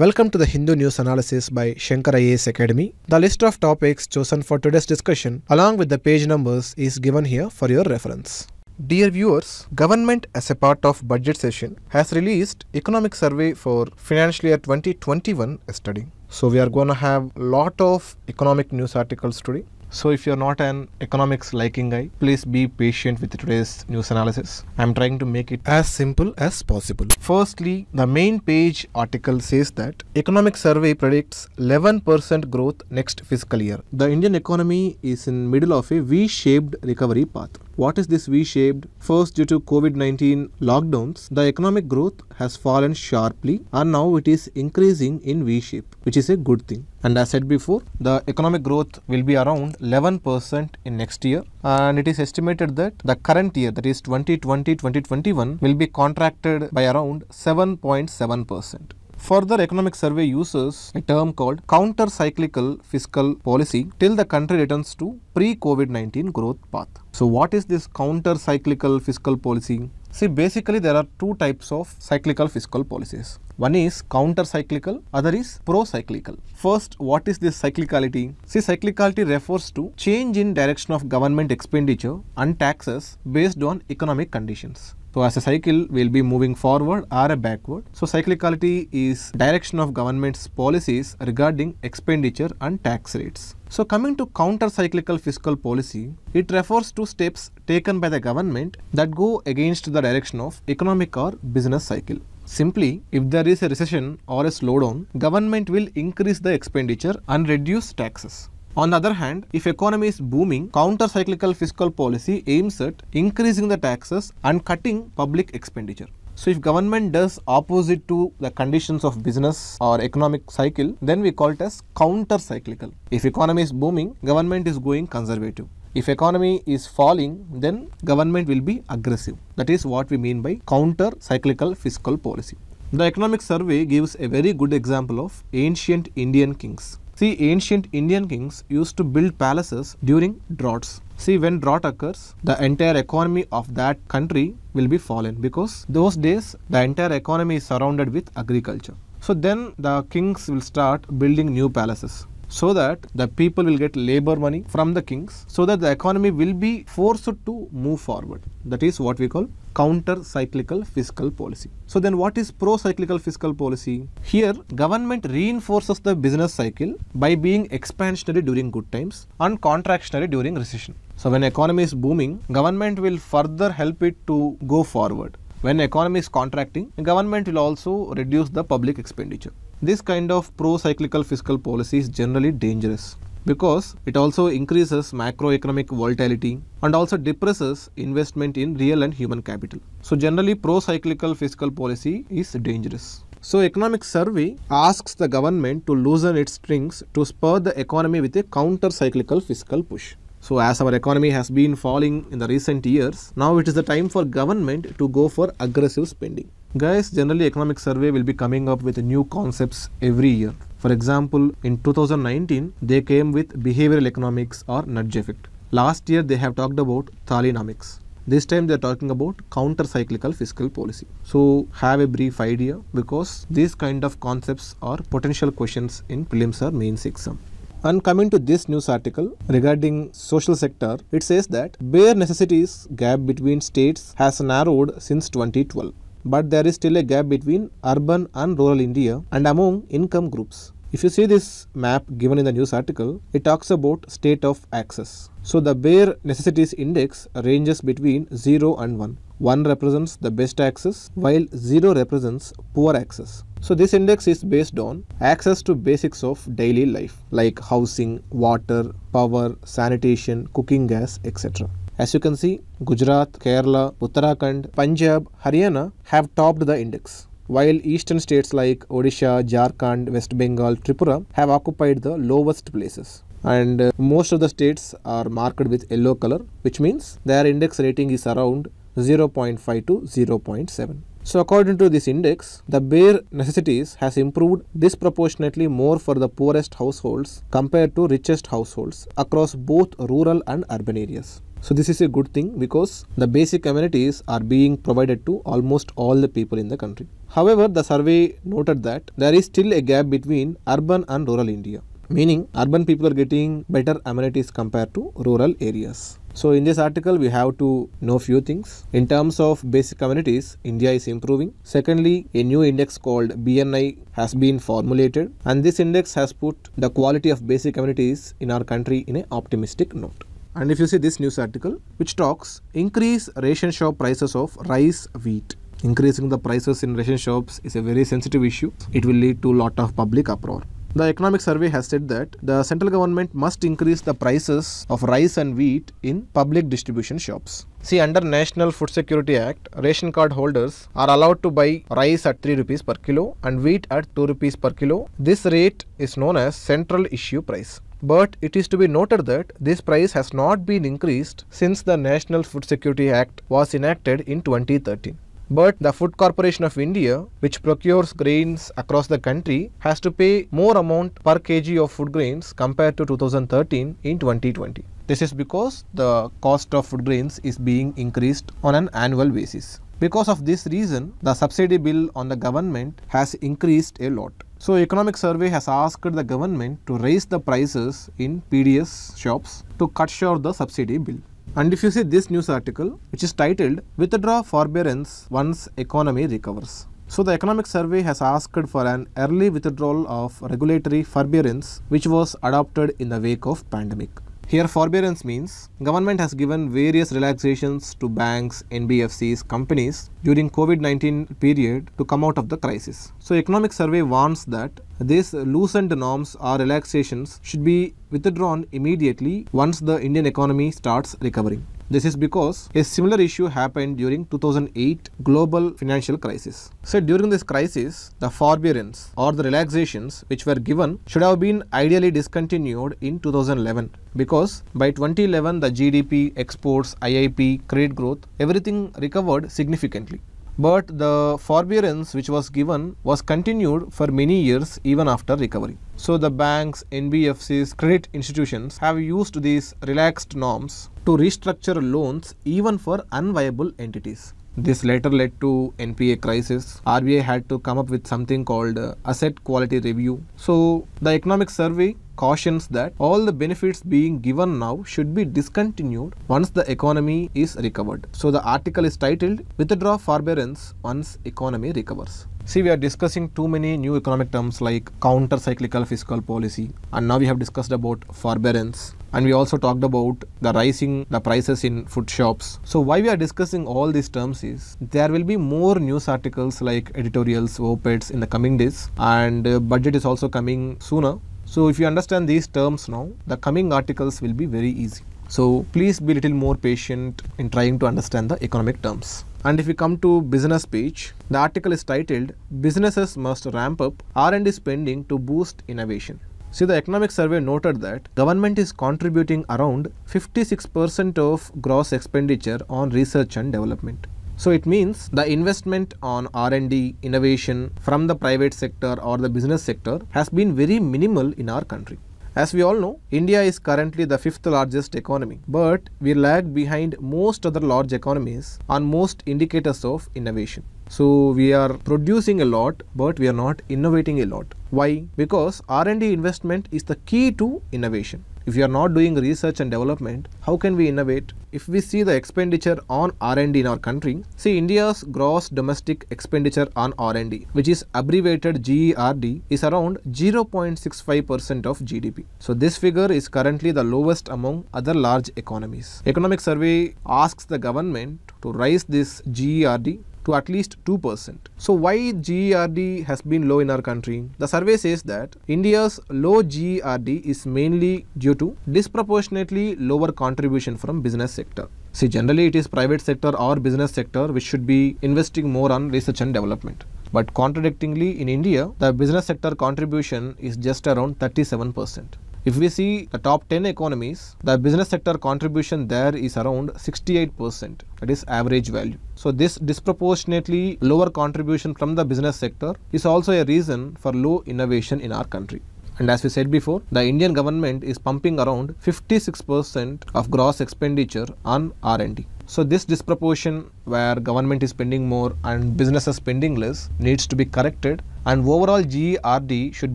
Welcome to the Hindu News Analysis by Shankar IAS Academy. The list of topics chosen for today's discussion along with the page numbers is given here for your reference. Dear viewers, government as a part of budget session has released economic survey for financial year 2021 study. So we are going to have lot of economic news articles today. So if you're not an economics liking guy, please be patient with today's news analysis. I'm trying to make it as simple as possible. Firstly, the main page article says that economic survey predicts 11% growth next fiscal year. The Indian economy is in middle of a V-shaped recovery path. What is this V-shaped? First, due to COVID-19 lockdowns, the economic growth has fallen sharply and now it is increasing in V-shape, which is a good thing. And as said before, the economic growth will be around 11% in next year. And it is estimated that the current year, that is 2020-2021, will be contracted by around 7.7%. Further, economic survey uses a term called counter-cyclical fiscal policy till the country returns to pre-COVID-19 growth path. So what is this counter-cyclical fiscal policy? See, basically there are two types of cyclical fiscal policies. One is counter-cyclical, other is pro-cyclical. First, what is this cyclicality? See, cyclicality refers to change in direction of government expenditure and taxes based on economic conditions. So as a cycle we will be moving forward or backward. So cyclicality is direction of government's policies regarding expenditure and tax rates. So coming to counter-cyclical fiscal policy, it refers to steps taken by the government that go against the direction of economic or business cycle. Simply, if there is a recession or a slowdown, government will increase the expenditure and reduce taxes. On the other hand, if economy is booming, counter-cyclical fiscal policy aims at increasing the taxes and cutting public expenditure. So if government does opposite to the conditions of business or economic cycle, then we call it as counter-cyclical. If economy is booming, government is going conservative. If economy is falling, then government will be aggressive. That is what we mean by counter-cyclical fiscal policy. The economic survey gives a very good example of ancient Indian kings. See, ancient Indian kings used to build palaces during droughts. See, when drought occurs, the entire economy of that country will be fallen because those days the entire economy is surrounded with agriculture. So then the kings will start building new palaces so that the people will get labor money from the kings so that the economy will be forced to move forward. That is what we call counter cyclical fiscal policy. So then what is pro cyclical fiscal policy? Here government reinforces the business cycle by being expansionary during good times and contractionary during recession. So when economy is booming, government will further help it to go forward. When economy is contracting, government will also reduce the public expenditure. This kind of pro-cyclical fiscal policy is generally dangerous because it also increases macroeconomic volatility and also depresses investment in real and human capital. So generally pro-cyclical fiscal policy is dangerous. So economic survey asks the government to loosen its strings to spur the economy with a counter-cyclical fiscal push. So as our economy has been falling in the recent years, now it is the time for government to go for aggressive spending. Guys, generally economic survey will be coming up with new concepts every year. For example, in 2019, they came with behavioral economics or nudge effect. Last year, they have talked about thalinomics. This time they are talking about counter cyclical fiscal policy. So have a brief idea because these kind of concepts are potential questions in prelims or mains exam. And coming to this news article regarding social sector, it says that bare necessities gap between states has narrowed since 2012 but there is still a gap between urban and rural India and among income groups. If you see this map given in the news article, it talks about state of access. So the bare necessities index ranges between 0 and 1. 1 represents the best access while 0 represents poor access. So this index is based on access to basics of daily life like housing, water, power, sanitation, cooking gas, etc. As you can see, Gujarat, Kerala, Uttarakhand, Punjab, Haryana have topped the index while eastern states like Odisha, Jharkhand, West Bengal, Tripura have occupied the lowest places. And uh, most of the states are marked with yellow color, which means their index rating is around 0.5 to 0.7. So according to this index, the bare necessities has improved disproportionately more for the poorest households compared to richest households across both rural and urban areas. So this is a good thing because the basic amenities are being provided to almost all the people in the country. However, the survey noted that there is still a gap between urban and rural India meaning urban people are getting better amenities compared to rural areas. So in this article, we have to know few things. In terms of basic amenities, India is improving. Secondly, a new index called BNI has been formulated and this index has put the quality of basic amenities in our country in an optimistic note. And if you see this news article, which talks increase ration shop prices of rice, wheat. Increasing the prices in ration shops is a very sensitive issue. It will lead to lot of public uproar. The economic survey has said that the central government must increase the prices of rice and wheat in public distribution shops. See, under National Food Security Act, ration card holders are allowed to buy rice at 3 rupees per kilo and wheat at 2 rupees per kilo. This rate is known as central issue price. But it is to be noted that this price has not been increased since the National Food Security Act was enacted in 2013. But the Food Corporation of India, which procures grains across the country, has to pay more amount per kg of food grains compared to 2013 in 2020. This is because the cost of food grains is being increased on an annual basis. Because of this reason, the subsidy bill on the government has increased a lot. So economic survey has asked the government to raise the prices in PDS shops to cut short the subsidy bill. And if you see this news article, which is titled Withdraw Forbearance Once Economy Recovers. So the economic survey has asked for an early withdrawal of regulatory forbearance which was adopted in the wake of pandemic. Here forbearance means government has given various relaxations to banks, NBFCs, companies during COVID-19 period to come out of the crisis. So economic survey warns that these loosened norms or relaxations should be withdrawn immediately once the Indian economy starts recovering. This is because a similar issue happened during 2008 global financial crisis. So during this crisis, the forbearance or the relaxations which were given should have been ideally discontinued in 2011 because by 2011 the GDP, exports, IIP, credit growth, everything recovered significantly but the forbearance which was given was continued for many years even after recovery. So the banks, NBFCs, credit institutions have used these relaxed norms to restructure loans even for unviable entities. This later led to NPA crisis. RBI had to come up with something called uh, asset quality review. So the economic survey cautions that all the benefits being given now should be discontinued once the economy is recovered. So the article is titled Withdraw Forbearance Once Economy Recovers. See, we are discussing too many new economic terms like counter-cyclical fiscal policy and now we have discussed about forbearance and we also talked about the rising the prices in food shops. So why we are discussing all these terms is there will be more news articles like editorials, op-eds in the coming days and uh, budget is also coming sooner. So if you understand these terms now, the coming articles will be very easy. So please be little more patient in trying to understand the economic terms. And if we come to business page, the article is titled Businesses Must Ramp Up R&D Spending to Boost Innovation. See, the economic survey noted that government is contributing around 56% of gross expenditure on research and development. So it means the investment on R&D innovation from the private sector or the business sector has been very minimal in our country. As we all know, India is currently the fifth largest economy, but we lag behind most other large economies on most indicators of innovation. So we are producing a lot, but we are not innovating a lot. Why? Because R&D investment is the key to innovation. If you are not doing research and development, how can we innovate? If we see the expenditure on R&D in our country, see India's gross domestic expenditure on R&D, which is abbreviated GERD, is around 0.65% of GDP. So this figure is currently the lowest among other large economies. Economic survey asks the government to raise this GERD to at least 2%. So why GERD has been low in our country? The survey says that India's low GERD is mainly due to disproportionately lower contribution from business sector. See generally it is private sector or business sector which should be investing more on research and development. But contradictingly in India the business sector contribution is just around 37 percent. If we see the top 10 economies, the business sector contribution there is around 68%, that is average value. So this disproportionately lower contribution from the business sector is also a reason for low innovation in our country. And as we said before, the Indian government is pumping around 56% of gross expenditure on R&D. So this disproportion where government is spending more and businesses spending less needs to be corrected and overall GERD should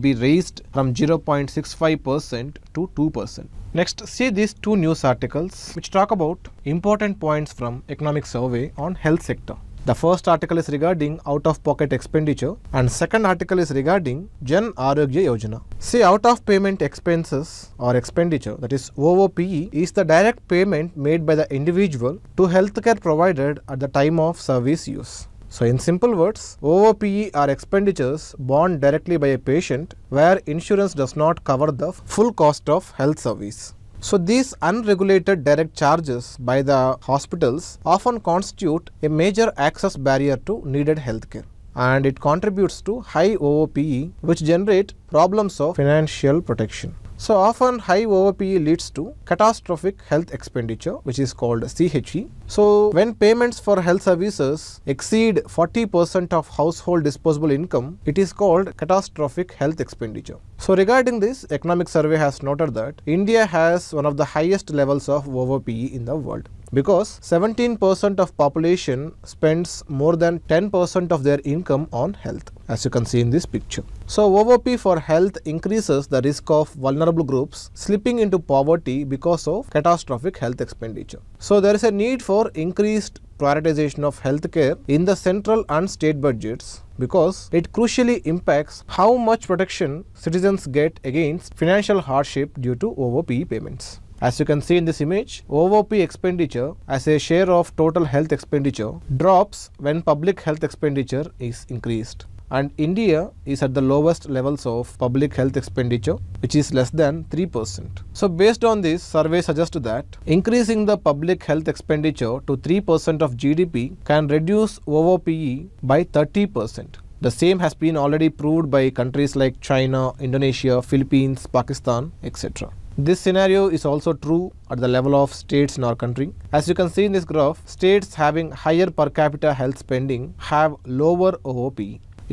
be raised from 0.65% to 2%. Next, see these two news articles which talk about important points from economic survey on health sector. The first article is regarding out-of-pocket expenditure and second article is regarding Jan Arogya Yojana. See out-of-payment expenses or expenditure that is OOPE is the direct payment made by the individual to healthcare provided at the time of service use. So in simple words, OOPE are expenditures borne directly by a patient where insurance does not cover the full cost of health service. So these unregulated direct charges by the hospitals often constitute a major access barrier to needed healthcare and it contributes to high OOPE which generate problems of financial protection. So often high OOPE leads to catastrophic health expenditure which is called CHE. So when payments for health services exceed 40% of household disposable income, it is called catastrophic health expenditure. So regarding this, economic survey has noted that India has one of the highest levels of OOPE in the world because 17% of population spends more than 10% of their income on health as you can see in this picture. So OOP for health increases the risk of vulnerable groups slipping into poverty because of catastrophic health expenditure. So there is a need for increased prioritization of healthcare in the central and state budgets because it crucially impacts how much protection citizens get against financial hardship due to OOP payments. As you can see in this image, OOP expenditure as a share of total health expenditure drops when public health expenditure is increased and India is at the lowest levels of public health expenditure which is less than 3%. So based on this survey suggests that increasing the public health expenditure to 3% of GDP can reduce OOPE by 30%. The same has been already proved by countries like China, Indonesia, Philippines, Pakistan, etc. This scenario is also true at the level of states in our country. As you can see in this graph, states having higher per capita health spending have lower OOP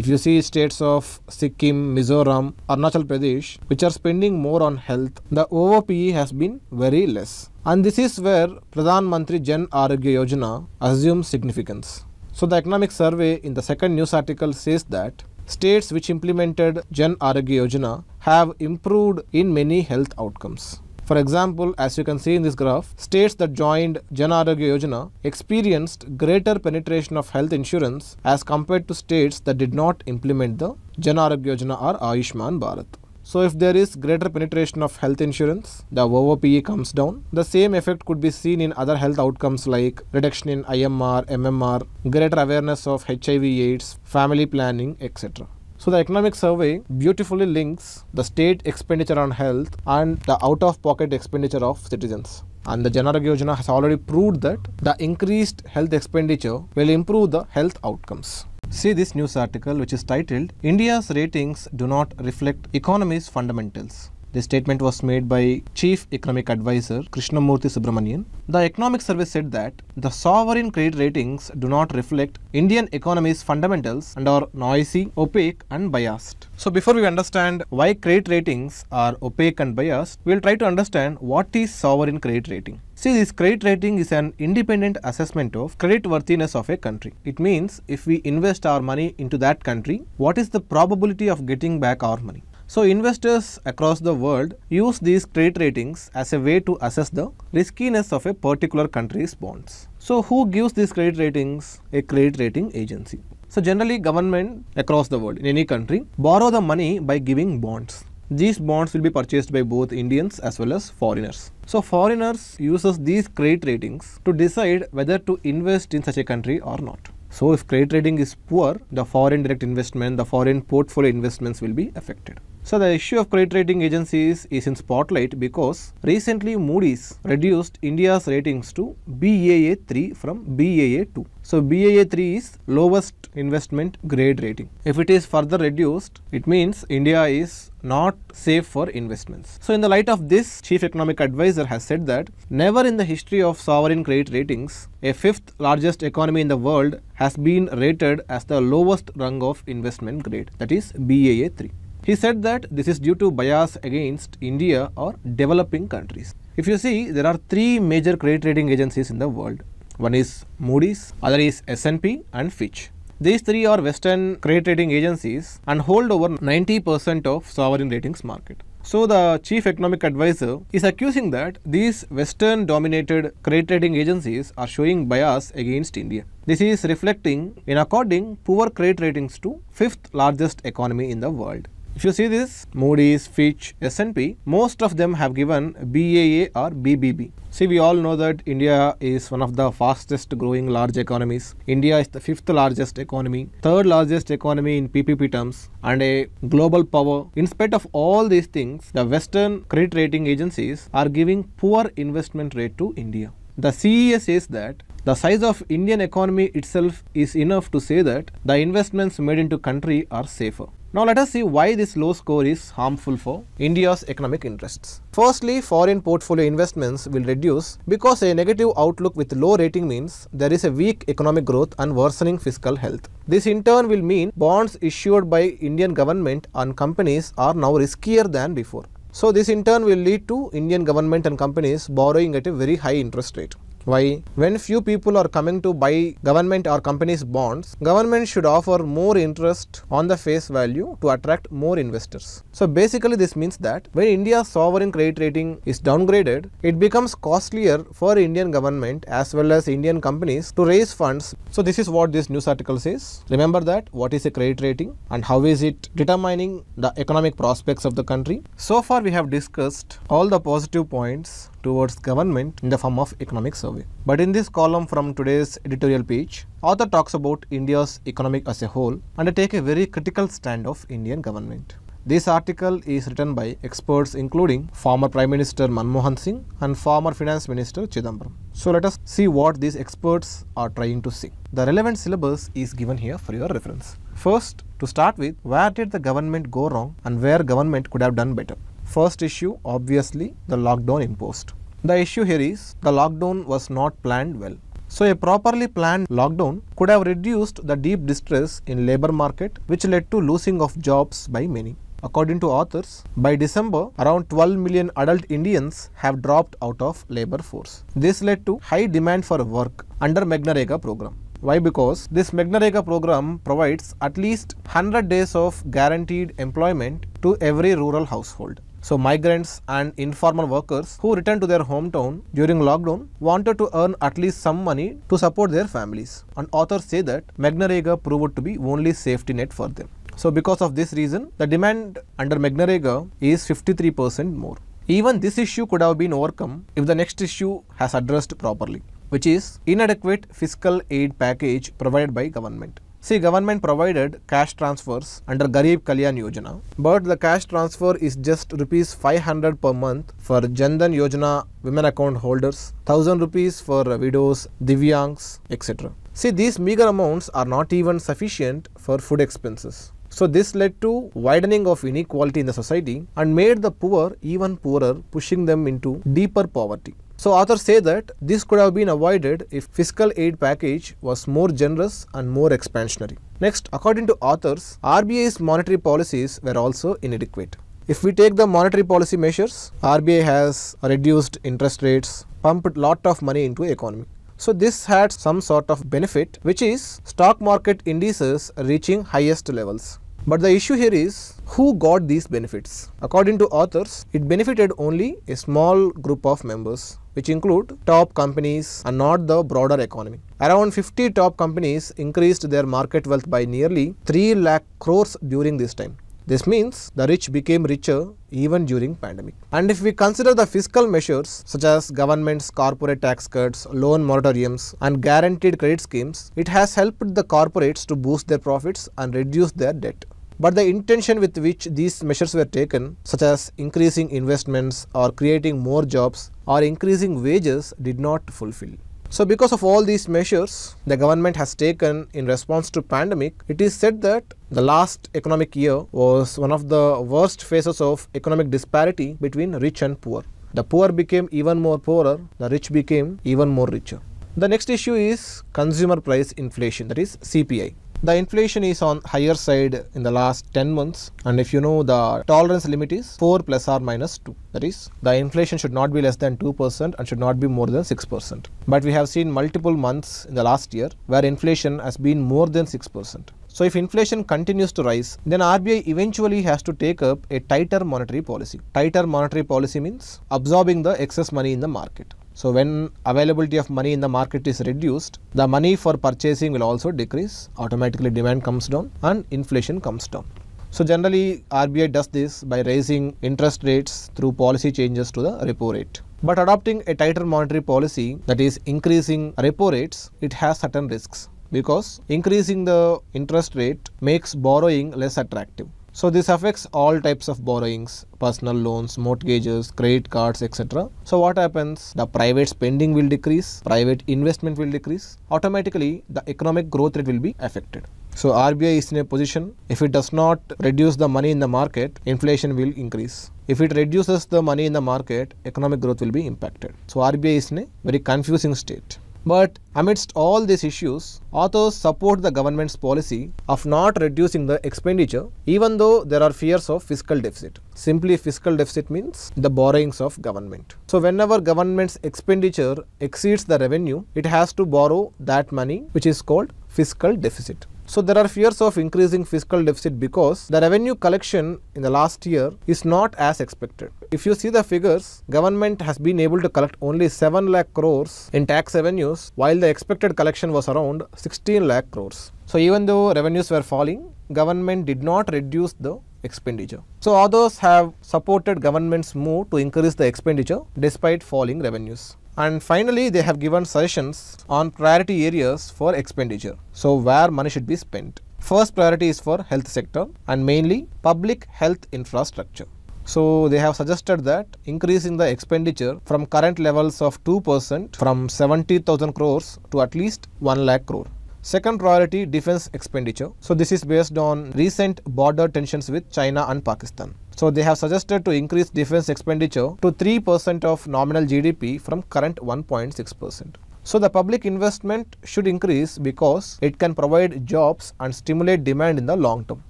if you see states of Sikkim, Mizoram, Arunachal Pradesh, which are spending more on health, the OOPE has been very less. And this is where Pradhan Mantri Jan Arogya Yojana assumes significance. So the economic survey in the second news article says that states which implemented Jan Arogya Yojana have improved in many health outcomes. For example, as you can see in this graph, states that joined Jan Aarogya Yojana experienced greater penetration of health insurance as compared to states that did not implement the Jan Aarogya Yojana or Ayushman Bharat. So if there is greater penetration of health insurance, the OOPE comes down. The same effect could be seen in other health outcomes like reduction in IMR, MMR, greater awareness of HIV AIDS, family planning, etc. So the economic survey beautifully links the state expenditure on health and the out-of-pocket expenditure of citizens. And the Janarak Yojana has already proved that the increased health expenditure will improve the health outcomes. See this news article which is titled India's ratings do not reflect economy's fundamentals. This statement was made by Chief Economic Advisor Krishnamurthy Subramanian. The Economic Survey said that the sovereign credit ratings do not reflect Indian economy's fundamentals and are noisy, opaque and biased. So before we understand why credit ratings are opaque and biased, we will try to understand what is sovereign credit rating. See, this credit rating is an independent assessment of credit worthiness of a country. It means if we invest our money into that country, what is the probability of getting back our money? So, investors across the world use these credit ratings as a way to assess the riskiness of a particular country's bonds. So, who gives these credit ratings? A credit rating agency. So, generally government across the world in any country borrow the money by giving bonds. These bonds will be purchased by both Indians as well as foreigners. So, foreigners uses these credit ratings to decide whether to invest in such a country or not. So, if credit rating is poor, the foreign direct investment, the foreign portfolio investments will be affected. So the issue of credit rating agencies is in spotlight because recently Moody's reduced India's ratings to BAA3 from BAA2. So BAA3 is lowest investment grade rating. If it is further reduced, it means India is not safe for investments. So in the light of this, chief economic advisor has said that never in the history of sovereign credit ratings, a fifth largest economy in the world has been rated as the lowest rung of investment grade, that is BAA3. He said that this is due to bias against India or developing countries. If you see, there are three major credit rating agencies in the world. One is Moody's, other is S&P and Fitch. These three are Western credit rating agencies and hold over 90% of sovereign ratings market. So the chief economic advisor is accusing that these Western dominated credit rating agencies are showing bias against India. This is reflecting in according poor credit ratings to fifth largest economy in the world. If you see this, Moody's, Fitch, S&P, most of them have given BAA or BBB. See, we all know that India is one of the fastest growing large economies. India is the fifth largest economy, third largest economy in PPP terms, and a global power. In spite of all these things, the Western credit rating agencies are giving poor investment rate to India. The CEA says that the size of Indian economy itself is enough to say that the investments made into country are safer. Now let us see why this low score is harmful for India's economic interests. Firstly, foreign portfolio investments will reduce because a negative outlook with low rating means there is a weak economic growth and worsening fiscal health. This in turn will mean bonds issued by Indian government and companies are now riskier than before. So this in turn will lead to Indian government and companies borrowing at a very high interest rate. Why? When few people are coming to buy government or companies bonds, government should offer more interest on the face value to attract more investors. So basically this means that when India's sovereign credit rating is downgraded, it becomes costlier for Indian government as well as Indian companies to raise funds. So this is what this news article says. Remember that what is a credit rating and how is it determining the economic prospects of the country. So far we have discussed all the positive points towards government in the form of economic survey. But in this column from today's editorial page, author talks about India's economic as a whole and take a very critical stand of Indian government. This article is written by experts including former Prime Minister Manmohan Singh and former Finance Minister Chidambaram. So let us see what these experts are trying to see. The relevant syllabus is given here for your reference. First, to start with, where did the government go wrong and where government could have done better? First issue obviously the lockdown imposed. The issue here is the lockdown was not planned well. So a properly planned lockdown could have reduced the deep distress in labor market which led to losing of jobs by many. According to authors, by December, around 12 million adult Indians have dropped out of labor force. This led to high demand for work under Magnarega program. Why? Because this Magnarega program provides at least 100 days of guaranteed employment to every rural household. So migrants and informal workers who returned to their hometown during lockdown wanted to earn at least some money to support their families. And authors say that Magnarega proved to be only safety net for them. So because of this reason, the demand under Magnarega is 53% more. Even this issue could have been overcome if the next issue has addressed properly, which is inadequate fiscal aid package provided by government. See, government provided cash transfers under Garib Kalyan Yojana, but the cash transfer is just rupees 500 per month for Jandan Yojana women account holders, 1000 rupees for widows, divyangs, etc. See, these meager amounts are not even sufficient for food expenses. So this led to widening of inequality in the society and made the poor even poorer, pushing them into deeper poverty. So authors say that this could have been avoided if fiscal aid package was more generous and more expansionary. Next, according to authors, RBI's monetary policies were also inadequate. If we take the monetary policy measures, RBI has reduced interest rates, pumped lot of money into economy. So this had some sort of benefit which is stock market indices reaching highest levels. But the issue here is who got these benefits? According to authors, it benefited only a small group of members which include top companies and not the broader economy. Around 50 top companies increased their market wealth by nearly 3 lakh crores during this time. This means the rich became richer even during pandemic. And if we consider the fiscal measures such as government's corporate tax cuts, loan moratoriums and guaranteed credit schemes, it has helped the corporates to boost their profits and reduce their debt. But the intention with which these measures were taken, such as increasing investments or creating more jobs or increasing wages, did not fulfill. So because of all these measures the government has taken in response to pandemic, it is said that the last economic year was one of the worst phases of economic disparity between rich and poor. The poor became even more poorer, the rich became even more richer. The next issue is consumer price inflation that is CPI. The inflation is on higher side in the last 10 months and if you know the tolerance limit is 4 plus or minus 2 that is the inflation should not be less than 2% and should not be more than 6%. But we have seen multiple months in the last year where inflation has been more than 6%. So if inflation continues to rise, then RBI eventually has to take up a tighter monetary policy. Tighter monetary policy means absorbing the excess money in the market. So when availability of money in the market is reduced, the money for purchasing will also decrease, automatically demand comes down and inflation comes down. So generally RBI does this by raising interest rates through policy changes to the repo rate. But adopting a tighter monetary policy that is increasing repo rates, it has certain risks because increasing the interest rate makes borrowing less attractive. So this affects all types of borrowings, personal loans, mortgages, credit cards, etc. So what happens? The private spending will decrease, private investment will decrease. Automatically, the economic growth rate will be affected. So RBI is in a position, if it does not reduce the money in the market, inflation will increase. If it reduces the money in the market, economic growth will be impacted. So RBI is in a very confusing state. But amidst all these issues, authors support the government's policy of not reducing the expenditure even though there are fears of fiscal deficit. Simply fiscal deficit means the borrowings of government. So whenever government's expenditure exceeds the revenue, it has to borrow that money which is called fiscal deficit. So there are fears of increasing fiscal deficit because the revenue collection in the last year is not as expected. If you see the figures, government has been able to collect only 7 lakh crores in tax revenues while the expected collection was around 16 lakh crores. So even though revenues were falling, government did not reduce the expenditure. So others have supported government's move to increase the expenditure despite falling revenues. And finally, they have given suggestions on priority areas for expenditure. So, where money should be spent. First priority is for health sector and mainly public health infrastructure. So they have suggested that increasing the expenditure from current levels of 2% from 70,000 crores to at least 1 lakh crore. Second priority defense expenditure. So this is based on recent border tensions with China and Pakistan. So they have suggested to increase defense expenditure to 3% of nominal GDP from current 1.6%. So the public investment should increase because it can provide jobs and stimulate demand in the long term.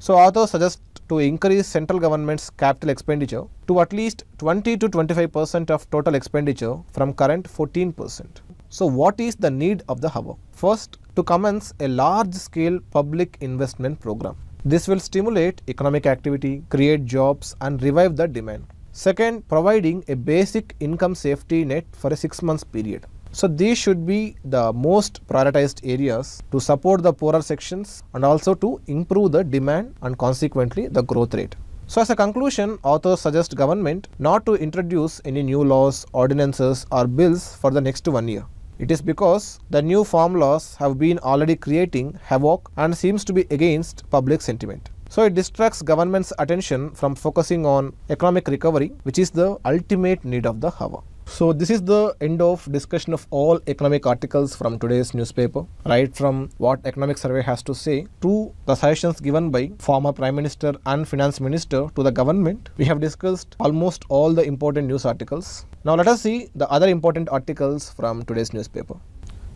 So authors suggest to increase central government's capital expenditure to at least 20 to 25% of total expenditure from current 14%. So what is the need of the hour? First, to commence a large-scale public investment program. This will stimulate economic activity, create jobs and revive the demand. Second, providing a basic income safety net for a 6 months period. So these should be the most prioritized areas to support the poorer sections and also to improve the demand and consequently the growth rate. So as a conclusion, authors suggest government not to introduce any new laws, ordinances or bills for the next one year. It is because the new farm laws have been already creating havoc and seems to be against public sentiment. So it distracts government's attention from focusing on economic recovery, which is the ultimate need of the hour. So this is the end of discussion of all economic articles from today's newspaper, right from what economic survey has to say to the suggestions given by former prime minister and finance minister to the government. We have discussed almost all the important news articles. Now let us see the other important articles from today's newspaper.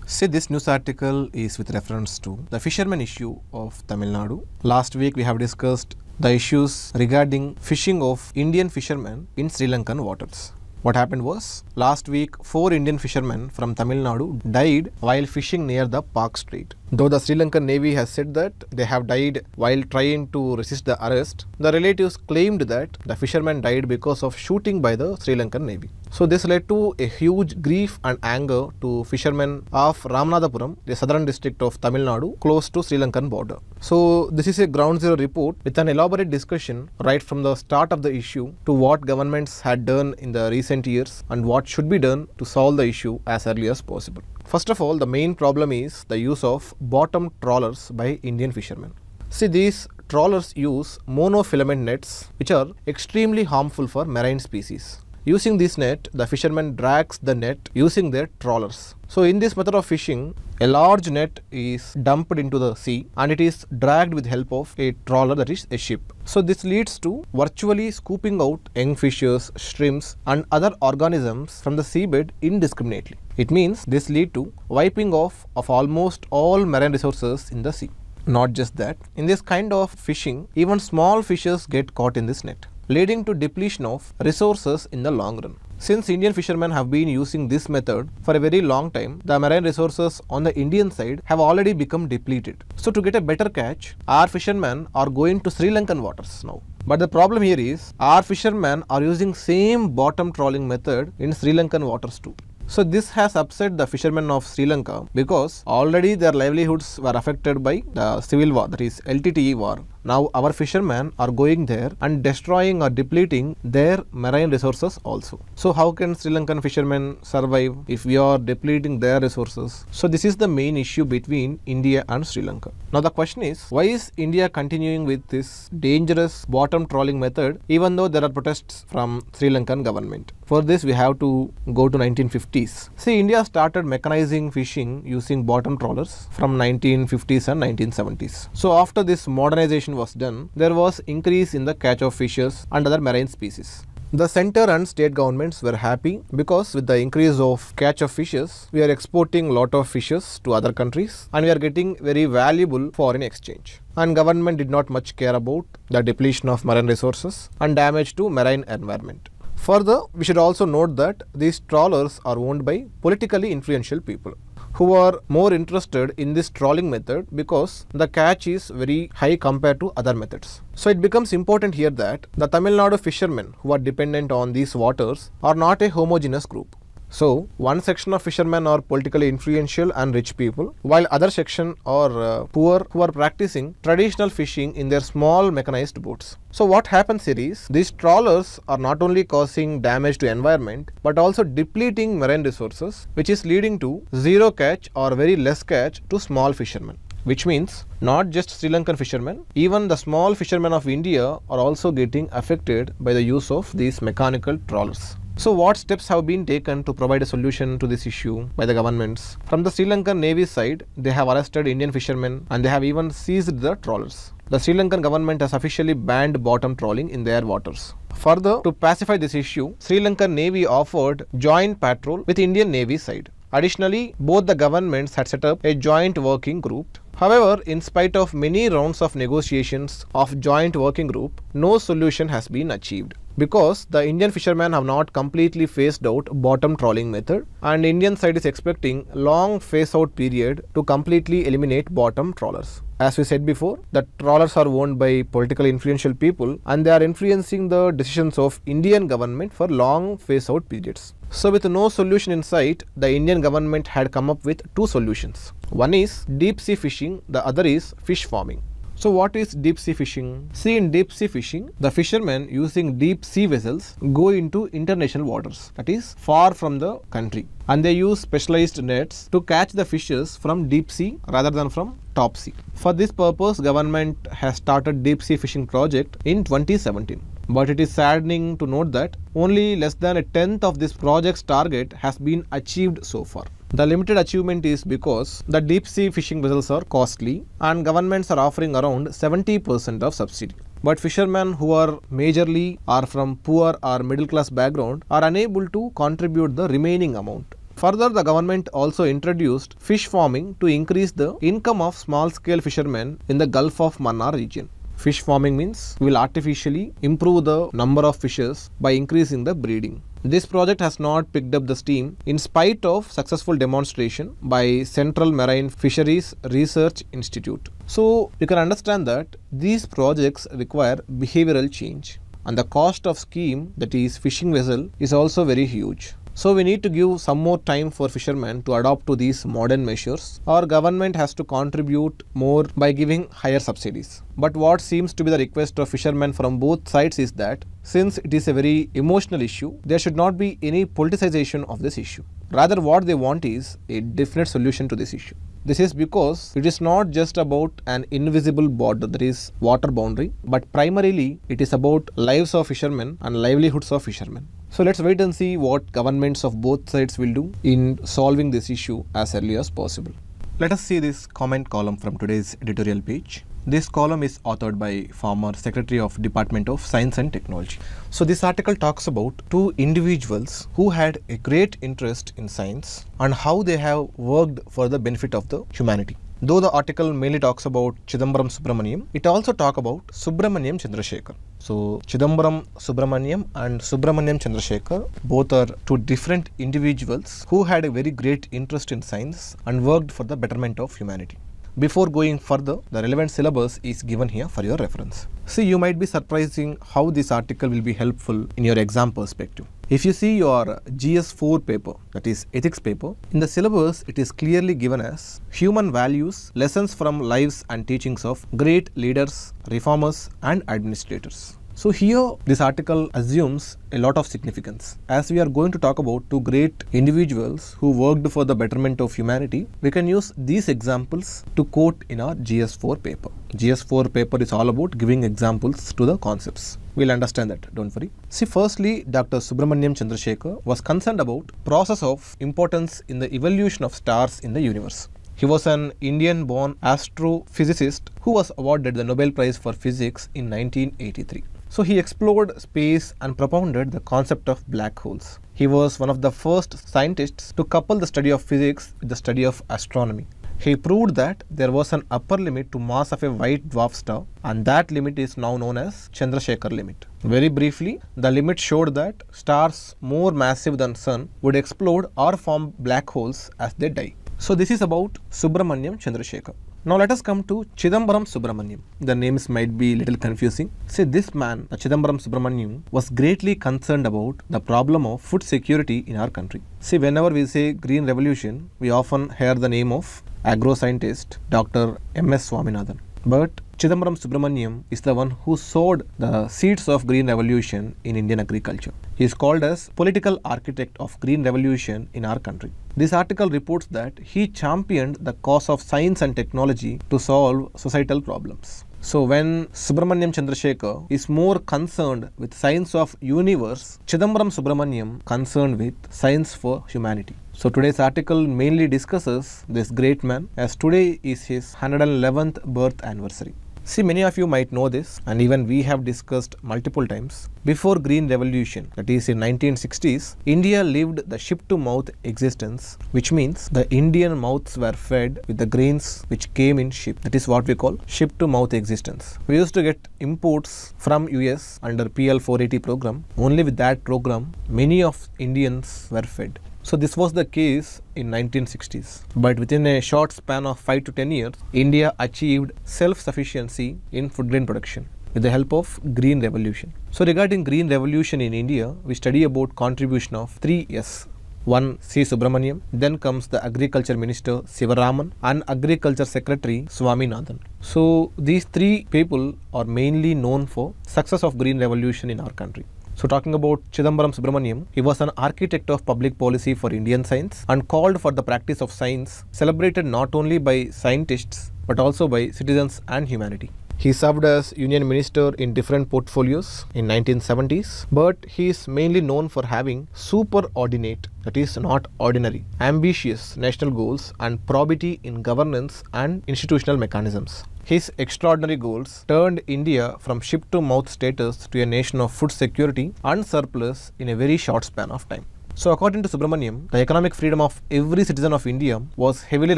See this news article is with reference to the fisherman issue of Tamil Nadu. Last week we have discussed the issues regarding fishing of Indian fishermen in Sri Lankan waters. What happened was, last week, four Indian fishermen from Tamil Nadu died while fishing near the Park Strait. Though the Sri Lankan Navy has said that they have died while trying to resist the arrest, the relatives claimed that the fishermen died because of shooting by the Sri Lankan Navy. So this led to a huge grief and anger to fishermen of Ramnadapuram, the southern district of Tamil Nadu, close to Sri Lankan border. So this is a ground zero report with an elaborate discussion right from the start of the issue to what governments had done in the recent years and what should be done to solve the issue as early as possible. First of all, the main problem is the use of bottom trawlers by Indian fishermen. See, these trawlers use monofilament nets which are extremely harmful for marine species. Using this net, the fisherman drags the net using their trawlers. So in this method of fishing, a large net is dumped into the sea and it is dragged with help of a trawler that is a ship. So this leads to virtually scooping out young fishes, shrimps and other organisms from the seabed indiscriminately. It means this lead to wiping off of almost all marine resources in the sea. Not just that, in this kind of fishing, even small fishes get caught in this net leading to depletion of resources in the long run. Since Indian fishermen have been using this method for a very long time, the marine resources on the Indian side have already become depleted. So to get a better catch, our fishermen are going to Sri Lankan waters now. But the problem here is, our fishermen are using same bottom trawling method in Sri Lankan waters too. So this has upset the fishermen of Sri Lanka because already their livelihoods were affected by the civil war that is LTTE war now our fishermen are going there and destroying or depleting their marine resources also. So how can Sri Lankan fishermen survive if we are depleting their resources? So this is the main issue between India and Sri Lanka. Now the question is why is India continuing with this dangerous bottom trawling method even though there are protests from Sri Lankan government? For this we have to go to 1950s. See India started mechanizing fishing using bottom trawlers from 1950s and 1970s. So after this modernization was done, there was increase in the catch of fishes and other marine species. The center and state governments were happy because with the increase of catch of fishes, we are exporting lot of fishes to other countries and we are getting very valuable foreign exchange. And government did not much care about the depletion of marine resources and damage to marine environment. Further, we should also note that these trawlers are owned by politically influential people who are more interested in this trawling method because the catch is very high compared to other methods. So it becomes important here that the Tamil Nadu fishermen who are dependent on these waters are not a homogeneous group. So, one section of fishermen are politically influential and rich people, while other section are uh, poor who are practicing traditional fishing in their small mechanized boats. So, what happens here is, these trawlers are not only causing damage to environment, but also depleting marine resources, which is leading to zero catch or very less catch to small fishermen which means not just Sri Lankan fishermen, even the small fishermen of India are also getting affected by the use of these mechanical trawlers. So what steps have been taken to provide a solution to this issue by the governments? From the Sri Lankan Navy side, they have arrested Indian fishermen and they have even seized the trawlers. The Sri Lankan government has officially banned bottom trawling in their waters. Further, to pacify this issue, Sri Lankan Navy offered joint patrol with Indian Navy side. Additionally, both the governments had set up a joint working group. However, in spite of many rounds of negotiations of joint working group, no solution has been achieved because the Indian fishermen have not completely phased out bottom trawling method and Indian side is expecting long phase out period to completely eliminate bottom trawlers. As we said before, the trawlers are owned by political influential people and they are influencing the decisions of Indian government for long phase out periods. So with no solution in sight, the Indian government had come up with two solutions. One is deep sea fishing, the other is fish farming. So what is deep sea fishing? See in deep sea fishing, the fishermen using deep sea vessels go into international waters that is far from the country and they use specialized nets to catch the fishes from deep sea rather than from top sea. For this purpose, government has started deep sea fishing project in 2017. But it is saddening to note that only less than a tenth of this project's target has been achieved so far. The limited achievement is because the deep sea fishing vessels are costly and governments are offering around 70% of subsidy. But fishermen who are majorly are from poor or middle class background are unable to contribute the remaining amount. Further, the government also introduced fish farming to increase the income of small-scale fishermen in the Gulf of Mannar region. Fish farming means we will artificially improve the number of fishes by increasing the breeding. This project has not picked up the steam in spite of successful demonstration by Central Marine Fisheries Research Institute. So you can understand that these projects require behavioral change and the cost of scheme that is fishing vessel is also very huge. So, we need to give some more time for fishermen to adopt to these modern measures. Our government has to contribute more by giving higher subsidies. But what seems to be the request of fishermen from both sides is that since it is a very emotional issue, there should not be any politicization of this issue. Rather, what they want is a definite solution to this issue. This is because it is not just about an invisible border that is water boundary, but primarily it is about lives of fishermen and livelihoods of fishermen. So let's wait and see what governments of both sides will do in solving this issue as early as possible. Let us see this comment column from today's editorial page. This column is authored by former Secretary of Department of Science and Technology. So this article talks about two individuals who had a great interest in science and how they have worked for the benefit of the humanity. Though the article mainly talks about Chidambaram Subramaniam, it also talks about Subramaniam Chandrasekhar. So Chidambaram Subramaniam and Subramaniam Chandrasekhar both are two different individuals who had a very great interest in science and worked for the betterment of humanity. Before going further, the relevant syllabus is given here for your reference. See, you might be surprising how this article will be helpful in your exam perspective. If you see your GS4 paper, that is ethics paper, in the syllabus it is clearly given as Human Values, Lessons from Lives and Teachings of Great Leaders, Reformers and Administrators. So here this article assumes a lot of significance. As we are going to talk about two great individuals who worked for the betterment of humanity, we can use these examples to quote in our GS4 paper. GS4 paper is all about giving examples to the concepts. We'll understand that, don't worry. See, firstly, Dr. Subramanyam Chandrasekhar was concerned about process of importance in the evolution of stars in the universe. He was an Indian-born astrophysicist who was awarded the Nobel Prize for Physics in 1983. So he explored space and propounded the concept of black holes. He was one of the first scientists to couple the study of physics with the study of astronomy. He proved that there was an upper limit to mass of a white dwarf star and that limit is now known as Chandrasekhar limit. Very briefly, the limit showed that stars more massive than sun would explode or form black holes as they die. So this is about Subramanyam Chandrasekhar. Now let us come to Chidambaram Subramaniam. The names might be little confusing. See this man, Chidambaram Subramaniam, was greatly concerned about the problem of food security in our country. See whenever we say green revolution, we often hear the name of agro scientist Dr. M. S. Swaminathan. But Chidambaram Subramaniam is the one who sowed the seeds of Green Revolution in Indian agriculture. He is called as political architect of Green Revolution in our country. This article reports that he championed the cause of science and technology to solve societal problems. So when Subramanyam Chandrasekhar is more concerned with science of universe, Chidambaram Subramanyam concerned with science for humanity. So today's article mainly discusses this great man as today is his 111th birth anniversary. See, many of you might know this and even we have discussed multiple times. Before Green Revolution, that is in 1960s, India lived the ship-to-mouth existence, which means the Indian mouths were fed with the grains which came in ship. That is what we call ship-to-mouth existence. We used to get imports from US under PL 480 program. Only with that program, many of Indians were fed. So this was the case in 1960s. But within a short span of 5 to 10 years, India achieved self-sufficiency in food grain production with the help of green revolution. So regarding green revolution in India, we study about contribution of 3 S. One C. Subramaniam, then comes the Agriculture Minister Sivaraman and Agriculture Secretary Swaminathan. So these three people are mainly known for success of green revolution in our country. So talking about Chidambaram Subramaniam, he was an architect of public policy for Indian science and called for the practice of science celebrated not only by scientists but also by citizens and humanity. He served as union minister in different portfolios in 1970s, but he is mainly known for having superordinate, that is not ordinary, ambitious national goals and probity in governance and institutional mechanisms. His extraordinary goals turned India from ship to mouth status to a nation of food security and surplus in a very short span of time. So according to Subramaniam, the economic freedom of every citizen of India was heavily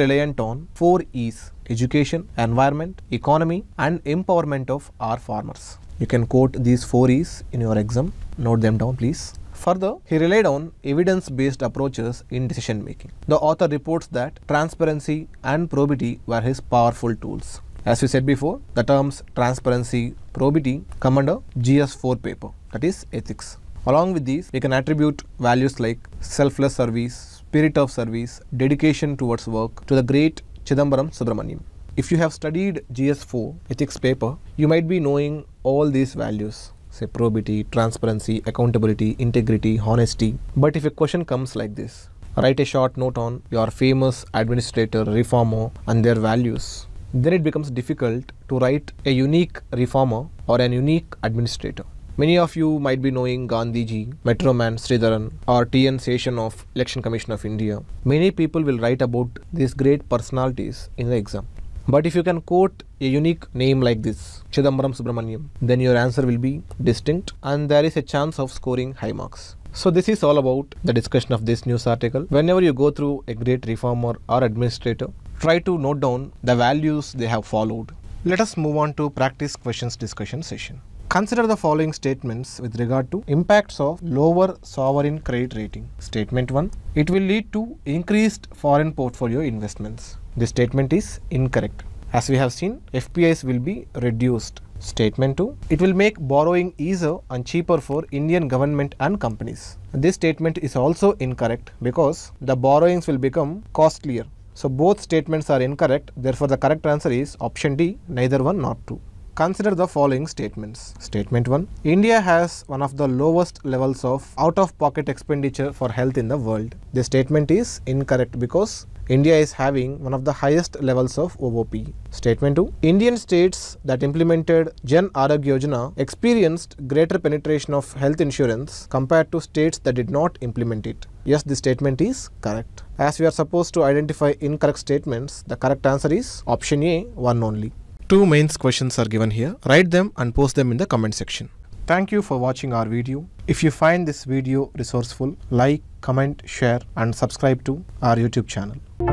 reliant on four E's, education, environment, economy and empowerment of our farmers. You can quote these four E's in your exam, note them down please. Further, he relied on evidence-based approaches in decision-making. The author reports that transparency and probity were his powerful tools. As we said before, the terms transparency, probity come under GS4 paper, that is ethics. Along with these, we can attribute values like selfless service, spirit of service, dedication towards work to the great Chidambaram Subramaniam. If you have studied GS4 ethics paper, you might be knowing all these values say probity, transparency, accountability, integrity, honesty. But if a question comes like this, write a short note on your famous administrator, reformer, and their values, then it becomes difficult to write a unique reformer or an unique administrator. Many of you might be knowing Gandhiji, Metroman Sridharan or TN Session of Election Commission of India. Many people will write about these great personalities in the exam. But if you can quote a unique name like this, Chidambaram Subramaniam, then your answer will be distinct and there is a chance of scoring high marks. So this is all about the discussion of this news article. Whenever you go through a great reformer or administrator, try to note down the values they have followed. Let us move on to practice questions discussion session. Consider the following statements with regard to impacts of lower sovereign credit rating. Statement 1. It will lead to increased foreign portfolio investments. This statement is incorrect. As we have seen, FPIs will be reduced. Statement 2. It will make borrowing easier and cheaper for Indian government and companies. This statement is also incorrect because the borrowings will become costlier. So both statements are incorrect. Therefore, the correct answer is option D, neither one nor two. Consider the following statements. Statement 1. India has one of the lowest levels of out-of-pocket expenditure for health in the world. The statement is incorrect because India is having one of the highest levels of OOP. Statement 2. Indian states that implemented Jan Arogya Yojana experienced greater penetration of health insurance compared to states that did not implement it. Yes, the statement is correct. As we are supposed to identify incorrect statements, the correct answer is option A, one only two main questions are given here. Write them and post them in the comment section. Thank you for watching our video. If you find this video resourceful, like, comment, share and subscribe to our YouTube channel.